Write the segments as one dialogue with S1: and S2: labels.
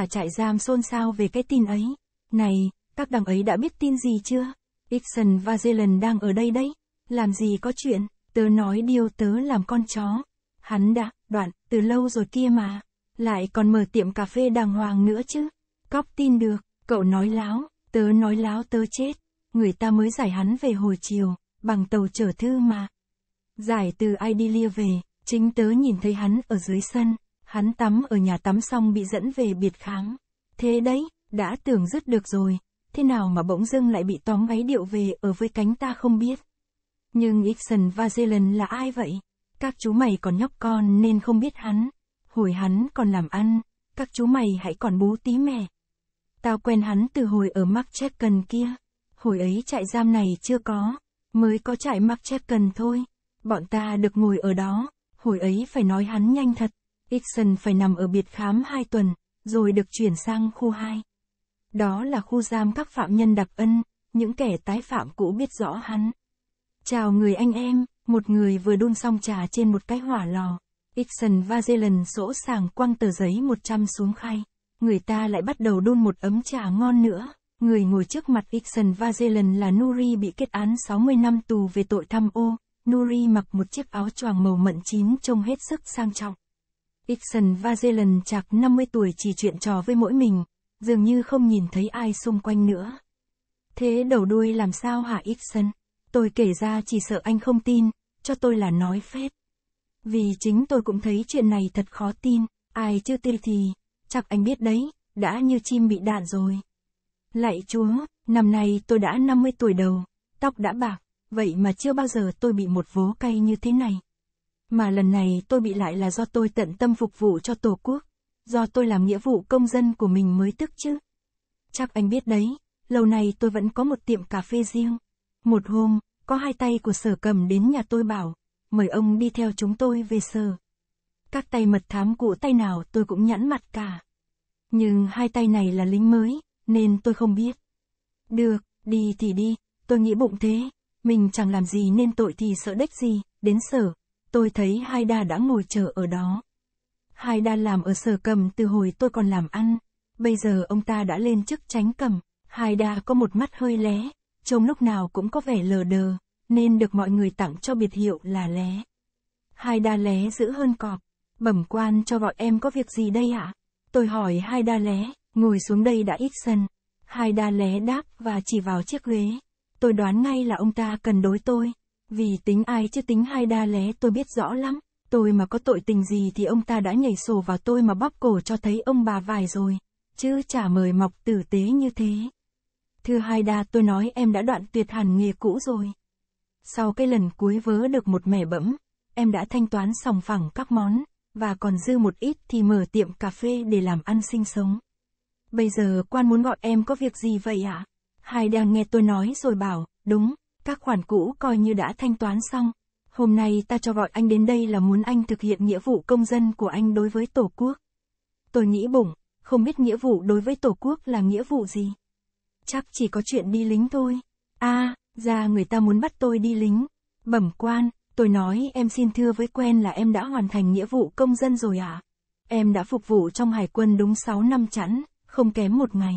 S1: cả trại giam xôn xao về cái tin ấy. Này, các đằng ấy đã biết tin gì chưa? Dixon và Jalen đang ở đây đấy. Làm gì có chuyện, tớ nói điều tớ làm con chó. Hắn đã, đoạn, từ lâu rồi kia mà. Lại còn mở tiệm cà phê đàng hoàng nữa chứ. Cóc tin được, cậu nói láo, tớ nói láo tớ chết. Người ta mới giải hắn về hồi chiều, bằng tàu chở thư mà. Giải từ Idilia về, chính tớ nhìn thấy hắn ở dưới sân. Hắn tắm ở nhà tắm xong bị dẫn về biệt kháng. Thế đấy, đã tưởng dứt được rồi, thế nào mà bỗng dưng lại bị tóm máy điệu về ở với cánh ta không biết. Nhưng Ixon và Zelen là ai vậy? Các chú mày còn nhóc con nên không biết hắn. Hồi hắn còn làm ăn, các chú mày hãy còn bú tí mẹ. Tao quen hắn từ hồi ở cần kia. Hồi ấy trại giam này chưa có, mới có trại cần thôi. Bọn ta được ngồi ở đó, hồi ấy phải nói hắn nhanh thật. Dixon phải nằm ở biệt khám 2 tuần, rồi được chuyển sang khu 2. Đó là khu giam các phạm nhân đặc ân, những kẻ tái phạm cũ biết rõ hắn. Chào người anh em, một người vừa đun xong trà trên một cái hỏa lò. Dixon và Zelen sỗ sàng quăng tờ giấy 100 xuống khay. Người ta lại bắt đầu đun một ấm trà ngon nữa. Người ngồi trước mặt Dixon và Zelen là Nuri bị kết án 60 năm tù về tội tham ô. Nuri mặc một chiếc áo choàng màu mận chín trông hết sức sang trọng. Ixon Vazelen chạc 50 tuổi chỉ chuyện trò với mỗi mình, dường như không nhìn thấy ai xung quanh nữa. Thế đầu đuôi làm sao hả Ixon? Tôi kể ra chỉ sợ anh không tin, cho tôi là nói phết. Vì chính tôi cũng thấy chuyện này thật khó tin, ai chưa tin thì, chắc anh biết đấy, đã như chim bị đạn rồi. Lạy chúa, năm nay tôi đã 50 tuổi đầu, tóc đã bạc, vậy mà chưa bao giờ tôi bị một vố cay như thế này. Mà lần này tôi bị lại là do tôi tận tâm phục vụ cho Tổ quốc. Do tôi làm nghĩa vụ công dân của mình mới tức chứ. Chắc anh biết đấy, lâu nay tôi vẫn có một tiệm cà phê riêng. Một hôm, có hai tay của sở cầm đến nhà tôi bảo, mời ông đi theo chúng tôi về sở. Các tay mật thám cụ tay nào tôi cũng nhẵn mặt cả. Nhưng hai tay này là lính mới, nên tôi không biết. Được, đi thì đi, tôi nghĩ bụng thế, mình chẳng làm gì nên tội thì sợ đếch gì, đến sở, tôi thấy hai đa đã ngồi chờ ở đó. Hai đa làm ở sở cầm từ hồi tôi còn làm ăn, bây giờ ông ta đã lên chức tránh cầm, hai đa có một mắt hơi lé, trông lúc nào cũng có vẻ lờ đờ, nên được mọi người tặng cho biệt hiệu là lé. Hai đa lé giữ hơn cọp, bẩm quan cho bọn em có việc gì đây ạ? Tôi hỏi hai đa lé, ngồi xuống đây đã ít sân. Hai đa lé đáp và chỉ vào chiếc ghế. Tôi đoán ngay là ông ta cần đối tôi. Vì tính ai chứ tính hai đa lé tôi biết rõ lắm, tôi mà có tội tình gì thì ông ta đã nhảy sổ vào tôi mà bóp cổ cho thấy ông bà vài rồi, chứ chả mời mọc tử tế như thế. Thưa hai đa tôi nói em đã đoạn tuyệt hẳn nghề cũ rồi. Sau cái lần cuối vớ được một mẻ bẫm, em đã thanh toán sòng phẳng các món, và còn dư một ít thì mở tiệm cà phê để làm ăn sinh sống. Bây giờ quan muốn gọi em có việc gì vậy ạ? À? Hai đa nghe tôi nói rồi bảo, đúng, các khoản cũ coi như đã thanh toán xong. Hôm nay ta cho gọi anh đến đây là muốn anh thực hiện nghĩa vụ công dân của anh đối với Tổ quốc. Tôi nghĩ bụng, không biết nghĩa vụ đối với Tổ quốc là nghĩa vụ gì. Chắc chỉ có chuyện đi lính thôi. a à, ra người ta muốn bắt tôi đi lính. Bẩm quan, tôi nói em xin thưa với quen là em đã hoàn thành nghĩa vụ công dân rồi à? Em đã phục vụ trong hải quân đúng 6 năm chẵn, không kém một ngày.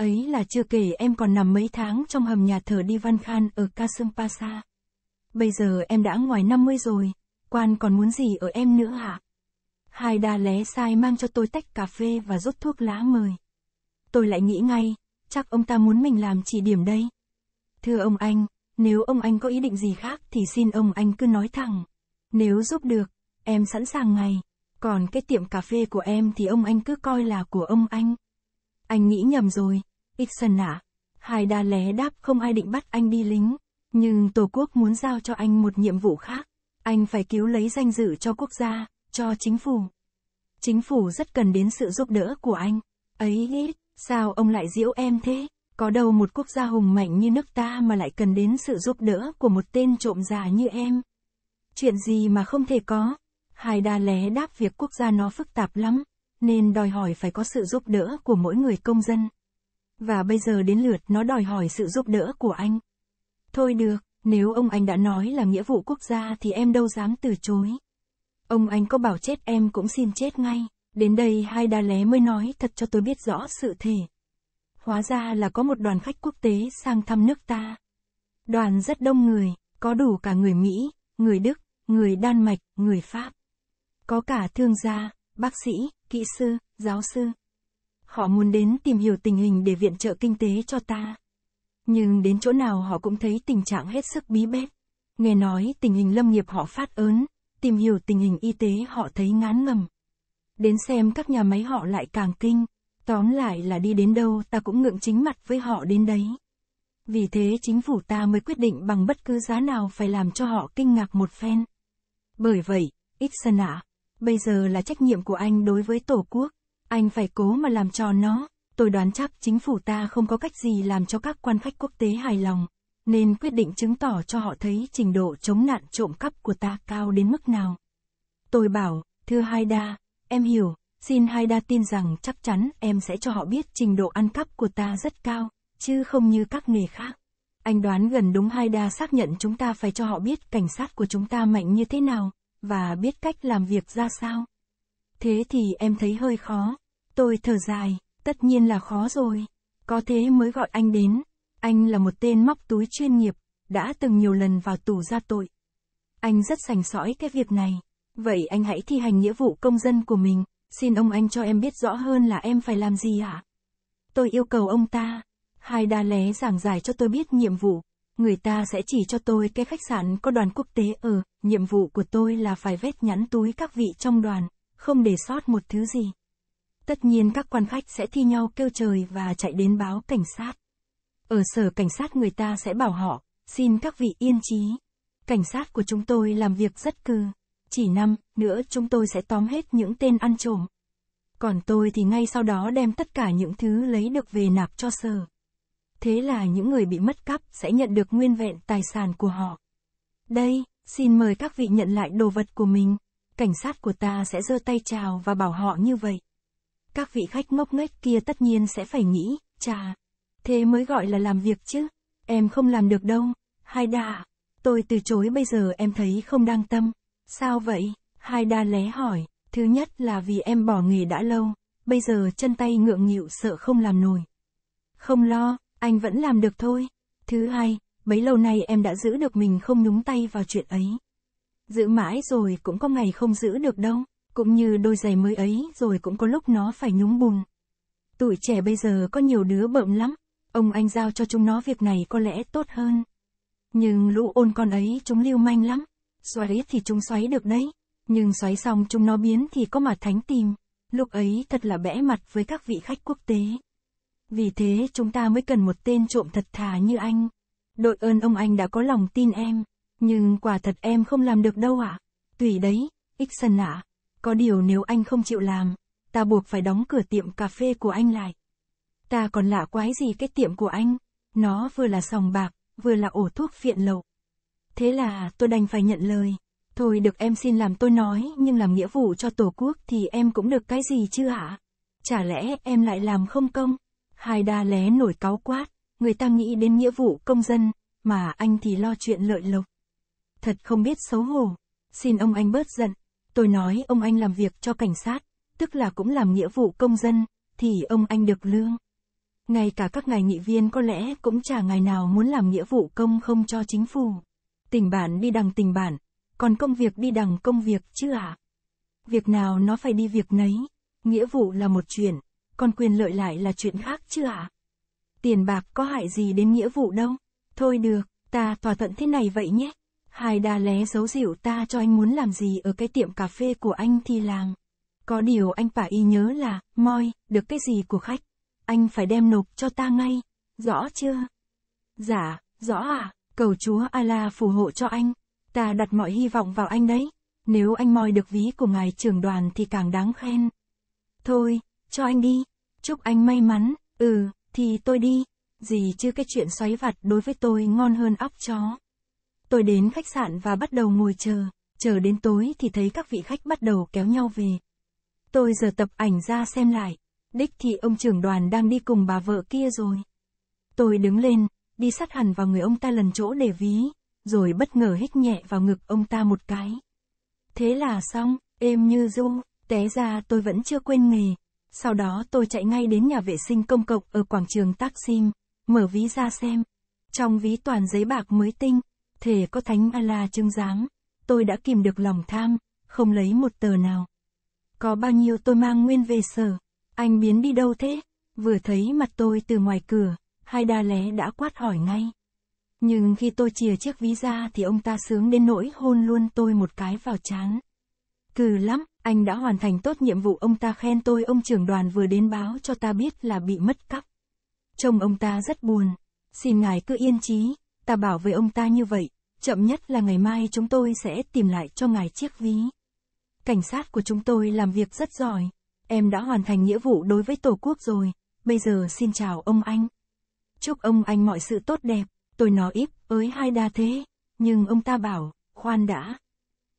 S1: Ấy là chưa kể em còn nằm mấy tháng trong hầm nhà thờ divan Khan ở Kasumpasa. Bây giờ em đã ngoài 50 rồi, quan còn muốn gì ở em nữa hả? Hai đa lé sai mang cho tôi tách cà phê và rút thuốc lá mời. Tôi lại nghĩ ngay, chắc ông ta muốn mình làm chỉ điểm đây. Thưa ông anh, nếu ông anh có ý định gì khác thì xin ông anh cứ nói thẳng. Nếu giúp được, em sẵn sàng ngay. Còn cái tiệm cà phê của em thì ông anh cứ coi là của ông anh. Anh nghĩ nhầm rồi, Ixon à? Hai đa lé đáp không ai định bắt anh đi lính. Nhưng Tổ quốc muốn giao cho anh một nhiệm vụ khác. Anh phải cứu lấy danh dự cho quốc gia, cho chính phủ. Chính phủ rất cần đến sự giúp đỡ của anh. Ấy ít, sao ông lại diễu em thế? Có đâu một quốc gia hùng mạnh như nước ta mà lại cần đến sự giúp đỡ của một tên trộm già như em? Chuyện gì mà không thể có? Hai đa lé đáp việc quốc gia nó phức tạp lắm, nên đòi hỏi phải có sự giúp đỡ của mỗi người công dân. Và bây giờ đến lượt nó đòi hỏi sự giúp đỡ của anh. Thôi được, nếu ông anh đã nói là nghĩa vụ quốc gia thì em đâu dám từ chối. Ông anh có bảo chết em cũng xin chết ngay. Đến đây hai đa lé mới nói thật cho tôi biết rõ sự thể. Hóa ra là có một đoàn khách quốc tế sang thăm nước ta. Đoàn rất đông người, có đủ cả người Mỹ, người Đức, người Đan Mạch, người Pháp. Có cả thương gia, bác sĩ, kỹ sư, giáo sư, Họ muốn đến tìm hiểu tình hình để viện trợ kinh tế cho ta. Nhưng đến chỗ nào họ cũng thấy tình trạng hết sức bí bết. Nghe nói tình hình lâm nghiệp họ phát ớn, tìm hiểu tình hình y tế họ thấy ngán ngầm. Đến xem các nhà máy họ lại càng kinh, tóm lại là đi đến đâu ta cũng ngượng chính mặt với họ đến đấy. Vì thế chính phủ ta mới quyết định bằng bất cứ giá nào phải làm cho họ kinh ngạc một phen. Bởi vậy, ít sơn ạ, à, bây giờ là trách nhiệm của anh đối với Tổ quốc. Anh phải cố mà làm cho nó. Tôi đoán chắc chính phủ ta không có cách gì làm cho các quan khách quốc tế hài lòng, nên quyết định chứng tỏ cho họ thấy trình độ chống nạn trộm cắp của ta cao đến mức nào. Tôi bảo, thưa Haida, em hiểu, xin Haida tin rằng chắc chắn em sẽ cho họ biết trình độ ăn cắp của ta rất cao, chứ không như các nghề khác. Anh đoán gần đúng Haida xác nhận chúng ta phải cho họ biết cảnh sát của chúng ta mạnh như thế nào, và biết cách làm việc ra sao. Thế thì em thấy hơi khó. Tôi thở dài, tất nhiên là khó rồi. Có thế mới gọi anh đến. Anh là một tên móc túi chuyên nghiệp, đã từng nhiều lần vào tù ra tội. Anh rất sành sói cái việc này. Vậy anh hãy thi hành nghĩa vụ công dân của mình, xin ông anh cho em biết rõ hơn là em phải làm gì ạ? À? Tôi yêu cầu ông ta. Hai đa lé giảng giải cho tôi biết nhiệm vụ. Người ta sẽ chỉ cho tôi cái khách sạn có đoàn quốc tế ở, nhiệm vụ của tôi là phải vét nhắn túi các vị trong đoàn, không để sót một thứ gì tất nhiên các quan khách sẽ thi nhau kêu trời và chạy đến báo cảnh sát. Ở sở cảnh sát người ta sẽ bảo họ, xin các vị yên trí. Cảnh sát của chúng tôi làm việc rất cư. Chỉ năm nữa chúng tôi sẽ tóm hết những tên ăn trộm. Còn tôi thì ngay sau đó đem tất cả những thứ lấy được về nạp cho sở. Thế là những người bị mất cắp sẽ nhận được nguyên vẹn tài sản của họ. Đây, xin mời các vị nhận lại đồ vật của mình. Cảnh sát của ta sẽ giơ tay chào và bảo họ như vậy. Các vị khách ngốc nghếch kia tất nhiên sẽ phải nghĩ, chà, thế mới gọi là làm việc chứ, em không làm được đâu, hai đà, tôi từ chối bây giờ em thấy không đang tâm, sao vậy, hai đa lé hỏi, thứ nhất là vì em bỏ nghề đã lâu, bây giờ chân tay ngượng nghịu sợ không làm nổi. Không lo, anh vẫn làm được thôi. Thứ hai, bấy lâu nay em đã giữ được mình không nhúng tay vào chuyện ấy. Giữ mãi rồi cũng có ngày không giữ được đâu. Cũng như đôi giày mới ấy rồi cũng có lúc nó phải nhúng bùn. Tuổi trẻ bây giờ có nhiều đứa bợm lắm, ông anh giao cho chúng nó việc này có lẽ tốt hơn. Nhưng lũ ôn con ấy chúng lưu manh lắm, xoáy thì chúng xoáy được đấy, nhưng xoáy xong chúng nó biến thì có mà thánh tìm, lúc ấy thật là bẽ mặt với các vị khách quốc tế. Vì thế chúng ta mới cần một tên trộm thật thà như anh. Đội ơn ông anh đã có lòng tin em, nhưng quả thật em không làm được đâu ạ. À? Tùy đấy, Ixon ạ. À. Có điều nếu anh không chịu làm, ta buộc phải đóng cửa tiệm cà phê của anh lại. Ta còn lạ quái gì cái tiệm của anh, nó vừa là sòng bạc, vừa là ổ thuốc phiện lậu. Thế là tôi đành phải nhận lời. Thôi được em xin làm tôi nói, nhưng làm nghĩa vụ cho Tổ quốc thì em cũng được cái gì chứ hả? Chả lẽ em lại làm không công? Hai đa lé nổi cáo quát, người ta nghĩ đến nghĩa vụ công dân, mà anh thì lo chuyện lợi lộc. Thật không biết xấu hổ. Xin ông anh bớt giận, Tôi nói ông anh làm việc cho cảnh sát, tức là cũng làm nghĩa vụ công dân, thì ông anh được lương. Ngay cả các ngài nghị viên có lẽ cũng chả ngài nào muốn làm nghĩa vụ công không cho chính phủ. Tình bản đi đằng tình bản, còn công việc đi đằng công việc chứ ạ. À? Việc nào nó phải đi việc nấy, nghĩa vụ là một chuyện, còn quyền lợi lại là chuyện khác chứ ạ. À? Tiền bạc có hại gì đến nghĩa vụ đâu, thôi được, ta thỏa thuận thế này vậy nhé. Hai đa lé giấu dịu ta cho anh muốn làm gì ở cái tiệm cà phê của anh thì làm. Có điều anh phải y nhớ là, moi, được cái gì của khách. Anh phải đem nộp cho ta ngay, rõ chưa? Dạ, rõ à, cầu chúa Ala phù hộ cho anh. Ta đặt mọi hy vọng vào anh đấy. Nếu anh moi được ví của ngài trưởng đoàn thì càng đáng khen. Thôi, cho anh đi. Chúc anh may mắn, ừ, thì tôi đi. Gì chứ cái chuyện xoáy vặt đối với tôi ngon hơn óc chó. Tôi đến khách sạn và bắt đầu ngồi chờ, chờ đến tối thì thấy các vị khách bắt đầu kéo nhau về. Tôi giờ tập ảnh ra xem lại, đích thì ông trưởng đoàn đang đi cùng bà vợ kia rồi. Tôi đứng lên, đi sát hẳn vào người ông ta lần chỗ để ví, rồi bất ngờ hít nhẹ vào ngực ông ta một cái. Thế là xong, êm như du, té ra tôi vẫn chưa quên nghề. Sau đó tôi chạy ngay đến nhà vệ sinh công cộng ở quảng trường Taksim, mở ví ra xem. Trong ví toàn giấy bạc mới tinh, thể có thánh Allah chứng giám, tôi đã kìm được lòng tham, không lấy một tờ nào. Có bao nhiêu tôi mang nguyên về sở, anh biến đi đâu thế? Vừa thấy mặt tôi từ ngoài cửa, hai đa lé đã quát hỏi ngay. Nhưng khi tôi chìa chiếc ví ra thì ông ta sướng đến nỗi hôn luôn tôi một cái vào trán Cừ lắm, anh đã hoàn thành tốt nhiệm vụ ông ta khen tôi ông trưởng đoàn vừa đến báo cho ta biết là bị mất cắp. Trông ông ta rất buồn. Xin ngài cứ yên trí, ta bảo với ông ta như vậy, chậm nhất là ngày mai chúng tôi sẽ tìm lại cho ngài chiếc ví. Cảnh sát của chúng tôi làm việc rất giỏi, em đã hoàn thành nghĩa vụ đối với Tổ quốc rồi, bây giờ xin chào ông anh. Chúc ông anh mọi sự tốt đẹp, tôi nói ít, ới hai đa thế, nhưng ông ta bảo, khoan đã.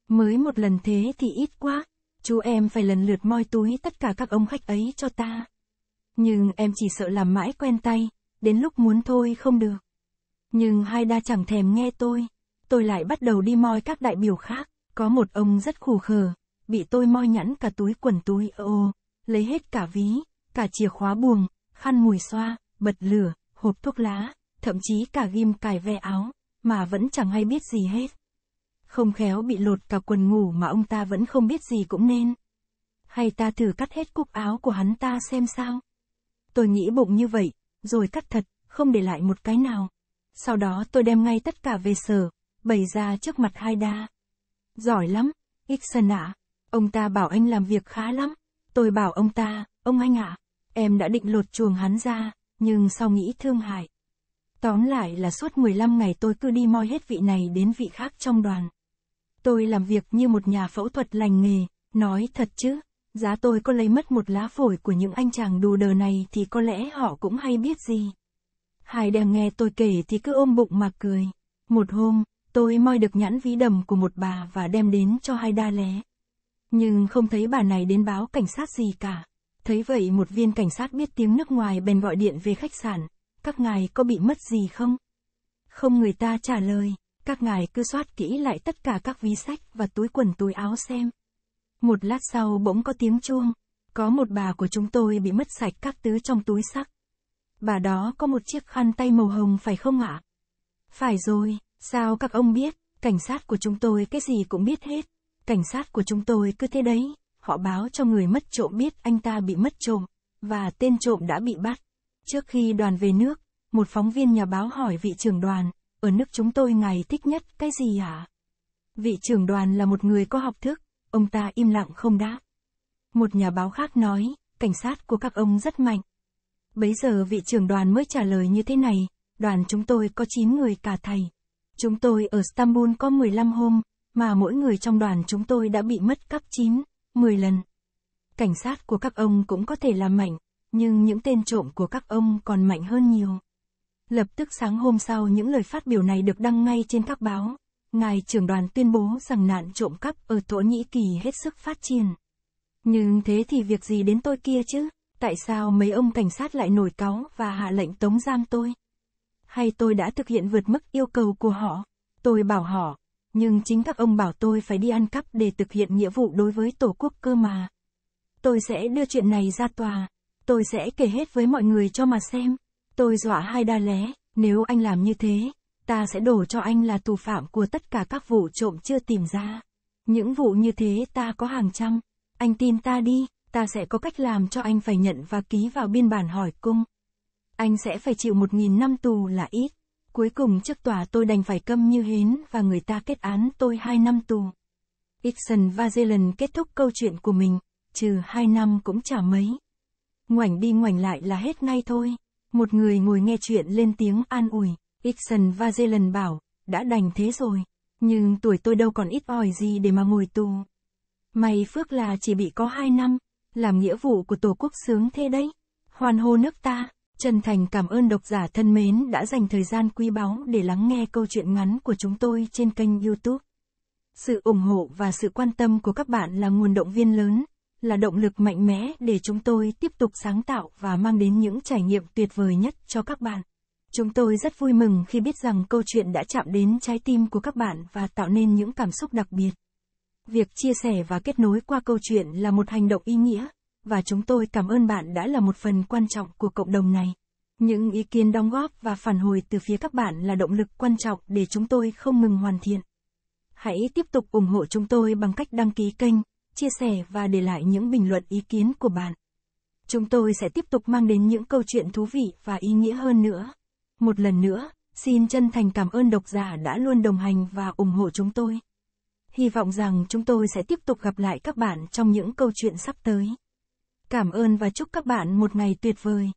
S1: Mới một lần thế thì ít quá, chú em phải lần lượt moi túi tất cả các ông khách ấy cho ta. Nhưng em chỉ sợ làm mãi quen tay, đến lúc muốn thôi không được. Nhưng Haida chẳng thèm nghe tôi. Tôi lại bắt đầu đi moi các đại biểu khác. Có một ông rất khù khờ, bị tôi moi nhẵn cả túi quần túi ô, lấy hết cả ví, cả chìa khóa buồng, khăn mùi xoa, bật lửa, hộp thuốc lá, thậm chí cả ghim cài ve áo, mà vẫn chẳng hay biết gì hết. Không khéo bị lột cả quần ngủ mà ông ta vẫn không biết gì cũng nên. Hay ta thử cắt hết cúc áo của hắn ta xem sao. Tôi nghĩ bụng như vậy, rồi cắt thật, không để lại một cái nào. Sau đó tôi đem ngay tất cả về sở, bày ra trước mặt Haida. Giỏi lắm, Ixon ạ. À. Ông ta bảo anh làm việc khá lắm. Tôi bảo ông ta, ông anh ạ, à, em đã định lột chuồng hắn ra, nhưng sau nghĩ thương hại. Tóm lại là suốt 15 ngày tôi cứ đi moi hết vị này đến vị khác trong đoàn. Tôi làm việc như một nhà phẫu thuật lành nghề, nói thật chứ, giá tôi có lấy mất một lá phổi của những anh chàng đù đờ này thì có lẽ họ cũng hay biết gì. Hải đang nghe tôi kể thì cứ ôm bụng mà cười. Một hôm, tôi moi được nhãn ví đầm của một bà và đem đến cho hai đa lé. Nhưng không thấy bà này đến báo cảnh sát gì cả. Thấy vậy một viên cảnh sát biết tiếng nước ngoài bèn gọi điện về khách sạn. Các ngài có bị mất gì không? Không người ta trả lời, các ngài cứ soát kỹ lại tất cả các ví sách và túi quần túi áo xem. Một lát sau bỗng có tiếng chuông, có một bà của chúng tôi bị mất sạch các thứ trong túi sắc bà đó có một chiếc khăn tay màu hồng phải không ạ? Phải rồi, sao các ông biết, cảnh sát của chúng tôi cái gì cũng biết hết. Cảnh sát của chúng tôi cứ thế đấy, họ báo cho người mất trộm biết anh ta bị mất trộm, và tên trộm đã bị bắt. Trước khi đoàn về nước, một phóng viên nhà báo hỏi vị trưởng đoàn, ở nước chúng tôi ngày thích nhất cái gì hả? Vị trưởng đoàn là một người có học thức, ông ta im lặng không đáp. Một nhà báo khác nói, cảnh sát của các ông rất mạnh, Bấy giờ vị trưởng đoàn mới trả lời như thế này, đoàn chúng tôi có 9 người cả thầy. Chúng tôi ở Istanbul có 15 hôm, mà mỗi người trong đoàn chúng tôi đã bị mất cắp 9, 10 lần. Cảnh sát của các ông cũng có thể là mạnh, nhưng những tên trộm của các ông còn mạnh hơn nhiều. Lập tức sáng hôm sau những lời phát biểu này được đăng ngay trên các báo. Ngài trưởng đoàn tuyên bố rằng nạn trộm cắp ở Thổ Nhĩ Kỳ hết sức phát triển. Nhưng thế thì việc gì đến tôi kia chứ? Tại sao mấy ông cảnh sát lại nổi cáu và hạ lệnh tống giam tôi? Hay tôi đã thực hiện vượt mức yêu cầu của họ? Tôi bảo họ, nhưng chính các ông bảo tôi phải đi ăn cắp để thực hiện nghĩa vụ đối với Tổ quốc cơ mà. Tôi sẽ đưa chuyện này ra tòa. Tôi sẽ kể hết với mọi người cho mà xem. Tôi dọa hai đa lé, nếu anh làm như thế, ta sẽ đổ cho anh là tù phạm của tất cả các vụ trộm chưa tìm ra. Những vụ như thế ta có hàng trăm. Anh tin ta đi ta sẽ có cách làm cho anh phải nhận và ký vào biên bản hỏi cung. Anh sẽ phải chịu một nghìn năm tù là ít. Cuối cùng trước tòa tôi đành phải câm như hến và người ta kết án tôi hai năm tù. Ixon và kết thúc câu chuyện của mình, trừ hai năm cũng chả mấy. Ngoảnh đi ngoảnh lại là hết ngay thôi. Một người ngồi nghe chuyện lên tiếng an ủi, Ixon và bảo, đã đành thế rồi, nhưng tuổi tôi đâu còn ít ỏi gì để mà ngồi tù. May phước là chỉ bị có hai năm, làm nghĩa vụ của Tổ quốc sướng thế đấy. Hoàn hô nước ta, chân thành cảm ơn độc giả thân mến đã dành thời gian quý báu để lắng nghe câu chuyện ngắn của chúng tôi trên kênh YouTube. Sự ủng hộ và sự quan tâm của các bạn là nguồn động viên lớn, là động lực mạnh mẽ để chúng tôi tiếp tục sáng tạo và mang đến những trải nghiệm tuyệt vời nhất cho các bạn. Chúng tôi rất vui mừng khi biết rằng câu chuyện đã chạm đến trái tim của các bạn và tạo nên những cảm xúc đặc biệt. Việc chia sẻ và kết nối qua câu chuyện là một hành động ý nghĩa, và chúng tôi cảm ơn bạn đã là một phần quan trọng của cộng đồng này. Những ý kiến đóng góp và phản hồi từ phía các bạn là động lực quan trọng để chúng tôi không ngừng hoàn thiện. Hãy tiếp tục ủng hộ chúng tôi bằng cách đăng ký kênh, chia sẻ và để lại những bình luận ý kiến của bạn. Chúng tôi sẽ tiếp tục mang đến những câu chuyện thú vị và ý nghĩa hơn nữa. Một lần nữa, xin chân thành cảm ơn độc giả đã luôn đồng hành và ủng hộ chúng tôi. Hy vọng rằng chúng tôi sẽ tiếp tục gặp lại các bạn trong những câu chuyện sắp tới. Cảm ơn và chúc các bạn một ngày tuyệt vời.